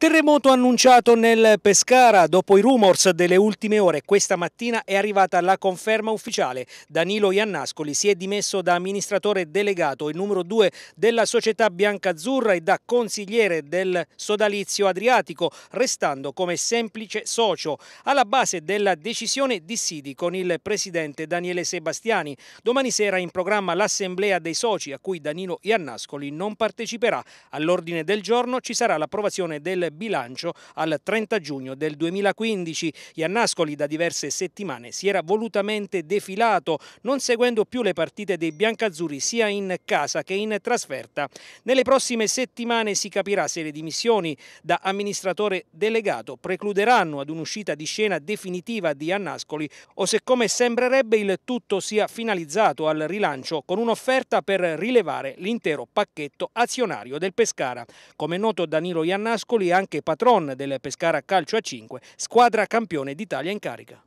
Terremoto annunciato nel Pescara, dopo i rumors delle ultime ore, questa mattina è arrivata la conferma ufficiale. Danilo Iannascoli si è dimesso da amministratore delegato il numero due della società biancazzurra e da consigliere del sodalizio adriatico, restando come semplice socio. Alla base della decisione dissidi con il presidente Daniele Sebastiani. Domani sera in programma l'assemblea dei soci a cui Danilo Iannascoli non parteciperà. All'ordine del giorno ci sarà l'approvazione del bilancio al 30 giugno del 2015. Iannascoli da diverse settimane si era volutamente defilato, non seguendo più le partite dei biancazzurri sia in casa che in trasferta. Nelle prossime settimane si capirà se le dimissioni da amministratore delegato precluderanno ad un'uscita di scena definitiva di Iannascoli o se come sembrerebbe il tutto sia finalizzato al rilancio con un'offerta per rilevare l'intero pacchetto azionario del Pescara. Come noto Danilo Iannascoli ha anche patron del Pescara Calcio a 5, squadra campione d'Italia in carica.